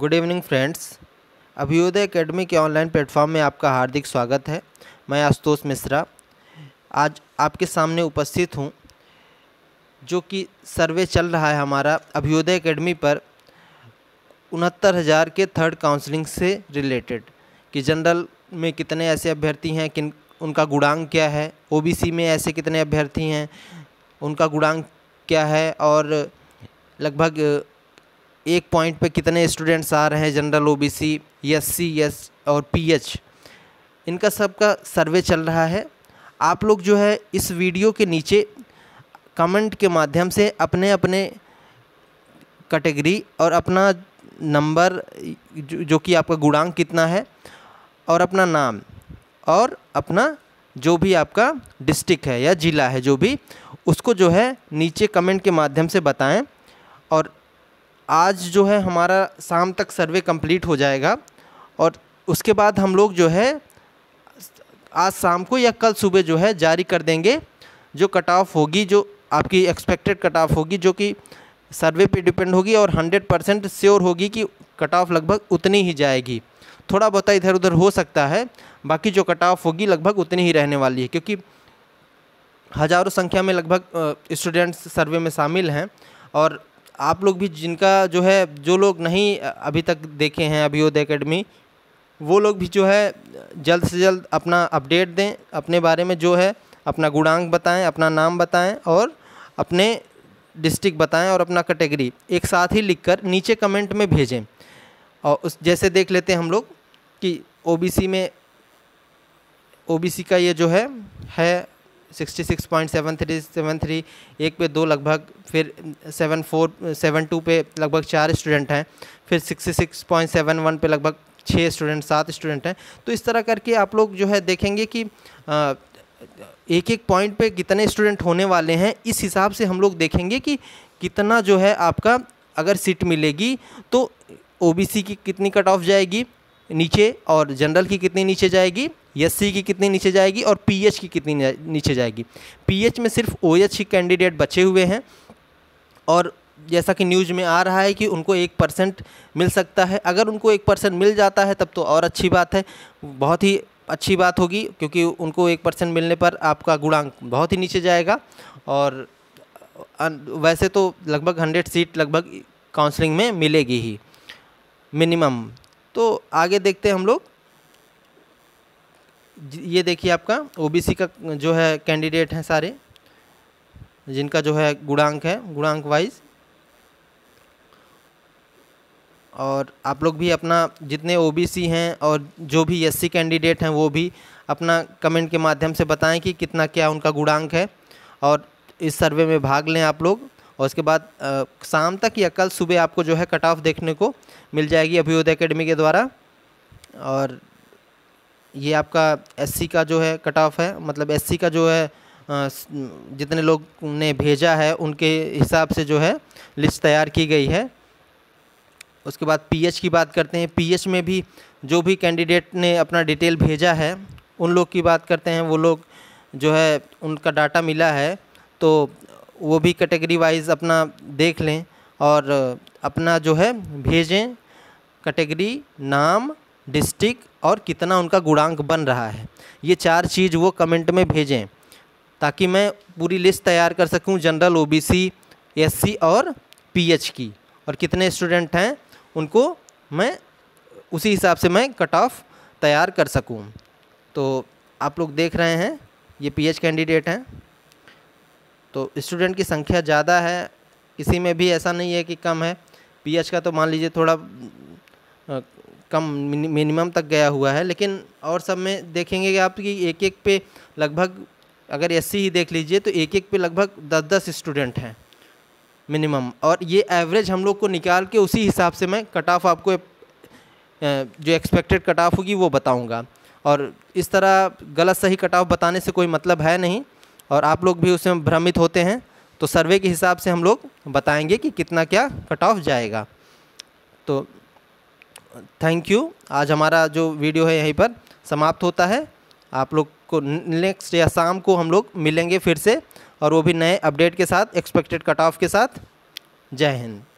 good evening friends Abhyudaya academy के online platform में आपका हार्दिक स्वागत है मैं आशुतोष मिश्रा आज आपके सामने उपस्थित हूँ जो कि सर्वे चल रहा है हमारा अभ्युदय एकेडमी पर उनहत्तर हज़ार के थर्ड काउंसलिंग से रिलेटेड कि जनरल में कितने ऐसे अभ्यर्थी हैं किन उनका गुणांग क्या है ओ में ऐसे कितने अभ्यर्थी हैं उनका गुणांग क्या है और लगभग एक पॉइंट पे कितने स्टूडेंट्स आ रहे हैं जनरल ओबीसी एससी एस और पीएच इनका सबका सर्वे चल रहा है आप लोग जो है इस वीडियो के नीचे कमेंट के माध्यम से अपने अपने कैटेगरी और अपना नंबर जो कि आपका गुणांक कितना है और अपना नाम और अपना जो भी आपका डिस्ट्रिक्ट है या ज़िला है जो भी उसको जो है नीचे कमेंट के माध्यम से बताएं और आज जो है हमारा शाम तक सर्वे कंप्लीट हो जाएगा और उसके बाद हम लोग जो है आज शाम को या कल सुबह जो है जारी कर देंगे जो कट ऑफ होगी जो आपकी एक्सपेक्टेड कट ऑफ होगी जो कि सर्वे पे डिपेंड होगी और 100 परसेंट श्योर होगी कि कट ऑफ लगभग उतनी ही जाएगी थोड़ा बहुत इधर उधर हो सकता है बाकी जो कट ऑफ होगी लगभग उतनी ही रहने वाली है क्योंकि हज़ारों संख्या में लगभग स्टूडेंट्स सर्वे में शामिल हैं और आप लोग भी जिनका जो है जो लोग नहीं अभी तक देखे हैं अभियोध अकेडमी वो लोग भी जो है जल्द से जल्द अपना अपडेट दें अपने बारे में जो है अपना गुणांक बताएं अपना नाम बताएं और अपने डिस्ट्रिक्ट बताएं और अपना कैटेगरी एक साथ ही लिखकर नीचे कमेंट में भेजें और उस जैसे देख लेते हैं हम लोग कि ओबीसी में ओबीसी का ये जो है है sixty six point seven three seven three एक पे दो लगभग फिर सेवन फोर सेवन टू पे लगभग चार स्टूडेंट हैं फिर sixty six point seven one पे लगभग छः स्टूडेंट सात स्टूडेंट हैं तो इस तरह करके आप लोग जो है देखेंगे कि आ, एक एक पॉइंट पे कितने स्टूडेंट होने वाले हैं इस हिसाब से हम लोग देखेंगे कि कितना जो है आपका अगर सीट मिलेगी तो ओबीसी की कितनी कट ऑफ जाएगी नीचे और जनरल की कितनी नीचे जाएगी एस की कितनी नीचे जाएगी और पी की कितनी नीचे जाएगी पी में सिर्फ ओ OH ही कैंडिडेट बचे हुए हैं और जैसा कि न्यूज़ में आ रहा है कि उनको एक परसेंट मिल सकता है अगर उनको एक परसेंट मिल जाता है तब तो और अच्छी बात है बहुत ही अच्छी बात होगी क्योंकि उनको एक परसेंट मिलने पर आपका गुणांक बहुत ही नीचे जाएगा और वैसे तो लगभग हंड्रेड सीट लगभग काउंसलिंग में मिलेगी ही मिनिमम तो आगे देखते हैं हम लोग ये देखिए आपका ओबीसी का जो है कैंडिडेट हैं सारे जिनका जो है गुणांक है गुणांक वाइज और आप लोग भी अपना जितने ओबीसी हैं और जो भी एससी कैंडिडेट हैं वो भी अपना कमेंट के माध्यम से बताएं कि कितना क्या उनका गुणांक है और इस सर्वे में भाग लें आप लोग और उसके बाद आ, शाम तक या कल सुबह आपको जो है कट ऑफ देखने को मिल जाएगी अभियोध अकेडमी के द्वारा और ये आपका एससी का जो है कट ऑफ है मतलब एससी का जो है जितने लोग ने भेजा है उनके हिसाब से जो है लिस्ट तैयार की गई है उसके बाद पीएच की बात करते हैं पीएच में भी जो भी कैंडिडेट ने अपना डिटेल भेजा है उन लोग की बात करते हैं वो लोग जो है उनका डाटा मिला है तो वो भी कैटेगरी वाइज अपना देख लें और अपना जो है भेजें कैटेगरी नाम डिस्ट्रिक्ट और कितना उनका गुणांक बन रहा है ये चार चीज़ वो कमेंट में भेजें ताकि मैं पूरी लिस्ट तैयार कर सकूं जनरल ओबीसी एससी और पीएच की और कितने स्टूडेंट हैं उनको मैं उसी हिसाब से मैं कट ऑफ तैयार कर सकूं तो आप लोग देख रहे हैं ये पीएच कैंडिडेट हैं तो स्टूडेंट की संख्या ज़्यादा है किसी में भी ऐसा नहीं है कि कम है पीएच का तो मान लीजिए थोड़ा कम मिनिमम तक गया हुआ है लेकिन और सब में देखेंगे कि आप कि एक एक पे लगभग अगर एस ही देख लीजिए तो एक एक पे लगभग दस दस स्टूडेंट हैं मिनिमम और ये एवरेज हम लोग को निकाल के उसी हिसाब से मैं कट ऑफ आपको जो एक्सपेक्टेड कट ऑफ होगी वो बताऊंगा और इस तरह गलत सही कट ऑफ बताने से कोई मतलब है नहीं और आप लोग भी उसमें भ्रमित होते हैं तो सर्वे के हिसाब से हम लोग बताएंगे कि कितना क्या कट ऑफ जाएगा तो थैंक यू आज हमारा जो वीडियो है यहीं पर समाप्त होता है आप लोग को नेक्स्ट या शाम को हम लोग मिलेंगे फिर से और वो भी नए अपडेट के साथ एक्सपेक्टेड कट ऑफ के साथ जय हिंद